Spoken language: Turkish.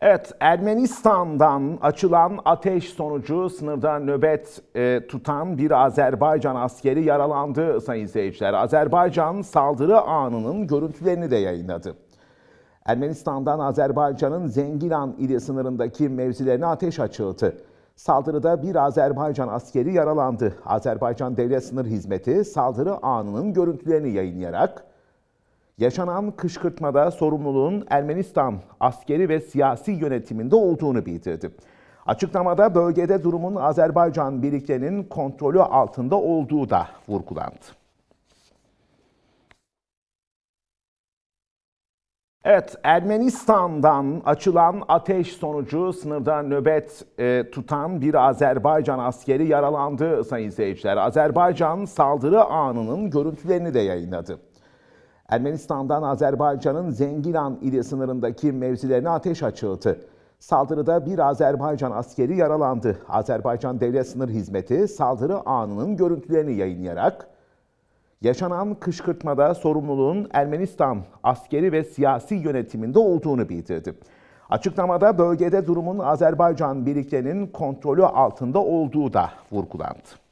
Evet, Ermenistan'dan açılan ateş sonucu sınırda nöbet e, tutan bir Azerbaycan askeri yaralandı sayın seyirciler. Azerbaycan saldırı anının görüntülerini de yayınladı. Ermenistan'dan Azerbaycan'ın Zengilan ili sınırındaki mevzilerine ateş açıldı. Saldırıda bir Azerbaycan askeri yaralandı. Azerbaycan Devlet Sınır Hizmeti saldırı anının görüntülerini yayınlayarak yaşanan kışkırtmada sorumluluğun Ermenistan askeri ve siyasi yönetiminde olduğunu bildirdi. Açıklamada bölgede durumun Azerbaycan birliklerinin kontrolü altında olduğu da vurgulandı. Evet, Ermenistan'dan açılan ateş sonucu sınırda nöbet e, tutan bir Azerbaycan askeri yaralandı sayın seyirciler. Azerbaycan saldırı anının görüntülerini de yayınladı. Ermenistan'dan Azerbaycan'ın Zengilan ili sınırındaki mevzilerine ateş açıldı. Saldırıda bir Azerbaycan askeri yaralandı. Azerbaycan Devlet Sınır Hizmeti saldırı anının görüntülerini yayınlayarak yaşanan kışkırtmada sorumluluğun Ermenistan askeri ve siyasi yönetiminde olduğunu bildirdi. Açıklamada bölgede durumun Azerbaycan birliklerinin kontrolü altında olduğu da vurgulandı.